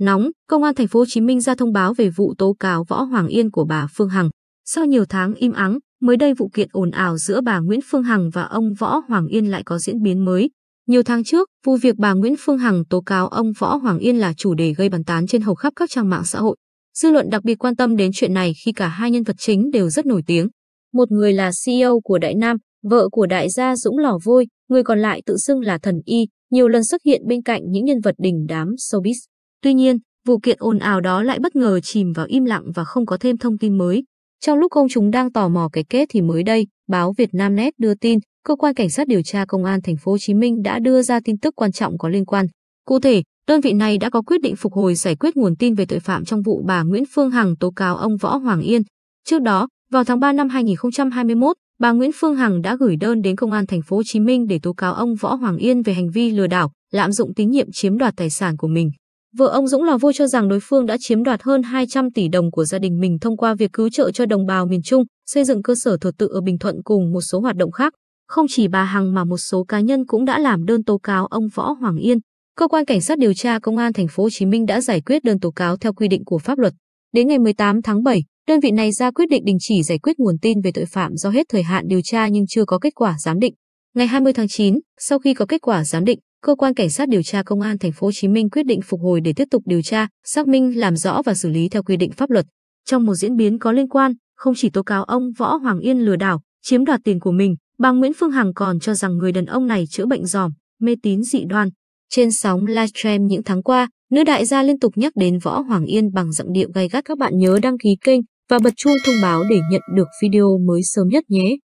Nóng, Công an thành phố Hồ Chí Minh ra thông báo về vụ tố cáo Võ Hoàng Yên của bà Phương Hằng. Sau nhiều tháng im ắng, mới đây vụ kiện ồn ào giữa bà Nguyễn Phương Hằng và ông Võ Hoàng Yên lại có diễn biến mới. Nhiều tháng trước, vụ việc bà Nguyễn Phương Hằng tố cáo ông Võ Hoàng Yên là chủ đề gây bàn tán trên hầu khắp các trang mạng xã hội. Dư luận đặc biệt quan tâm đến chuyện này khi cả hai nhân vật chính đều rất nổi tiếng. Một người là CEO của Đại Nam, vợ của đại gia Dũng Lò Vôi, người còn lại tự xưng là thần y, nhiều lần xuất hiện bên cạnh những nhân vật đình đám showbiz. Tuy nhiên, vụ kiện ồn ào đó lại bất ngờ chìm vào im lặng và không có thêm thông tin mới. Trong lúc công chúng đang tò mò cái kết thì mới đây, báo Việt Nam Net đưa tin, cơ quan cảnh sát điều tra công an thành phố Hồ Chí Minh đã đưa ra tin tức quan trọng có liên quan. Cụ thể, đơn vị này đã có quyết định phục hồi giải quyết nguồn tin về tội phạm trong vụ bà Nguyễn Phương Hằng tố cáo ông Võ Hoàng Yên. Trước đó, vào tháng 3 năm 2021, bà Nguyễn Phương Hằng đã gửi đơn đến công an thành phố Hồ Chí Minh để tố cáo ông Võ Hoàng Yên về hành vi lừa đảo, lạm dụng tín nhiệm chiếm đoạt tài sản của mình. Vợ ông Dũng Lò Vui cho rằng đối phương đã chiếm đoạt hơn 200 tỷ đồng của gia đình mình thông qua việc cứu trợ cho đồng bào miền Trung, xây dựng cơ sở thờ tự ở Bình Thuận cùng một số hoạt động khác. Không chỉ bà Hằng mà một số cá nhân cũng đã làm đơn tố cáo ông Võ Hoàng Yên. Cơ quan cảnh sát điều tra Công an thành phố Hồ Chí Minh đã giải quyết đơn tố cáo theo quy định của pháp luật. Đến ngày 18 tháng 7, đơn vị này ra quyết định đình chỉ giải quyết nguồn tin về tội phạm do hết thời hạn điều tra nhưng chưa có kết quả giám định. Ngày 20 tháng 9, sau khi có kết quả giám định, cơ quan cảnh sát điều tra công an thành phố Hồ Chí Minh quyết định phục hồi để tiếp tục điều tra, xác minh làm rõ và xử lý theo quy định pháp luật. Trong một diễn biến có liên quan, không chỉ tố cáo ông Võ Hoàng Yên lừa đảo, chiếm đoạt tiền của mình, bà Nguyễn Phương Hằng còn cho rằng người đàn ông này chữa bệnh giòm, mê tín dị đoan. Trên sóng livestream những tháng qua, nữ đại gia liên tục nhắc đến Võ Hoàng Yên bằng giọng điệu gay gắt các bạn nhớ đăng ký kênh và bật chuông thông báo để nhận được video mới sớm nhất nhé.